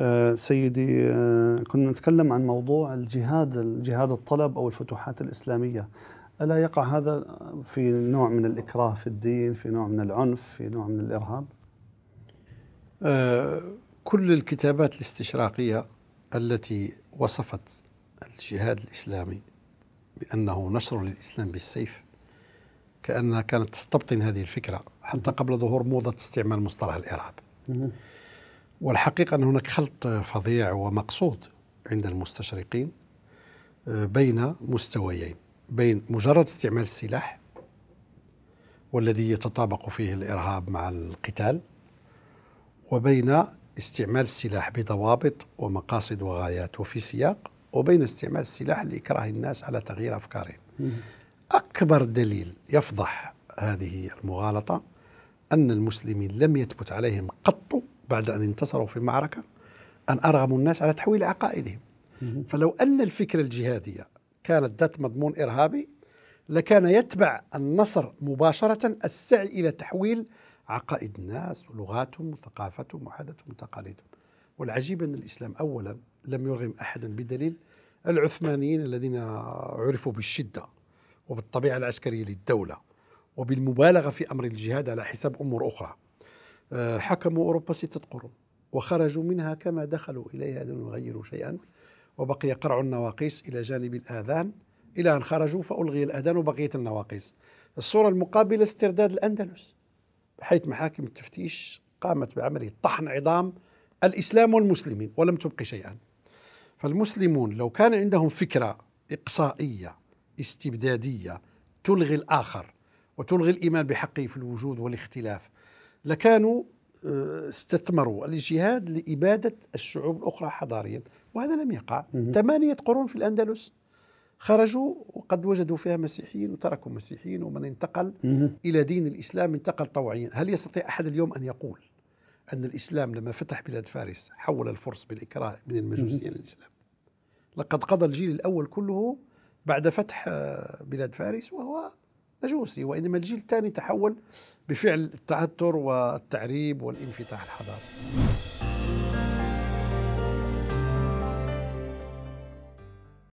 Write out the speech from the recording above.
آه، سيدي آه، كنا نتكلم عن موضوع الجهاد الجهاد الطلب أو الفتوحات الإسلامية ألا يقع هذا في نوع من الإكراه في الدين في نوع من العنف في نوع من الإرهاب آه، كل الكتابات الاستشراقية التي وصفت الجهاد الإسلامي بأنه نشر للإسلام بالسيف كأنها كانت تستبطن هذه الفكرة حتى قبل ظهور موضة استعمال مصطلح الإرهاب والحقيقة أن هناك خلط فظيع ومقصود عند المستشرقين آه، بين مستويين بين مجرد استعمال السلاح والذي يتطابق فيه الإرهاب مع القتال وبين استعمال السلاح بضوابط ومقاصد وغايات وفي سياق وبين استعمال السلاح لإكراه الناس على تغيير أفكارهم أكبر دليل يفضح هذه المغالطة أن المسلمين لم يثبت عليهم قط بعد أن انتصروا في المعركة أن أرغموا الناس على تحويل عقائدهم فلو أن الفكرة الجهادية كانت ذات مضمون إرهابي لكان يتبع النصر مباشرة السعي إلى تحويل عقائد الناس ولغاتهم وثقافتهم وعاداتهم وتقاليدهم والعجيب أن الإسلام أولا لم يرغم أحدا بدليل العثمانيين الذين عرفوا بالشدة وبالطبيعة العسكرية للدولة وبالمبالغة في أمر الجهاد على حساب أمور أخرى آه، حكموا أوروبا ستة قرون وخرجوا منها كما دخلوا إليها لم يغيروا شيئا وبقي قرع النواقيس إلى جانب الآذان إلى أن خرجوا فألغي الأذان وبقيت النواقيس الصورة المقابلة استرداد الأندلس حيث محاكم التفتيش قامت بعملية طحن عظام الإسلام والمسلمين ولم تبقي شيئا فالمسلمون لو كان عندهم فكرة إقصائية استبدادية تلغي الآخر وتلغي الإيمان بحقه في الوجود والاختلاف لكانوا آه، استثمروا الجهاد لإبادة الشعوب الأخرى حضاريا وهذا لم يقع ثمانية قرون في الأندلس خرجوا وقد وجدوا فيها مسيحيين وتركوا مسيحيين ومن انتقل إلى دين الإسلام انتقل طوعيا هل يستطيع أحد اليوم أن يقول أن الإسلام لما فتح بلاد فارس حول الفرس بالإكراه من إلى الإسلام لقد قضى الجيل الأول كله بعد فتح آه، بلاد فارس وهو مجوسي وإنما الجيل الثاني تحول بفعل التعثر والتعريب والانفتاح الحضاري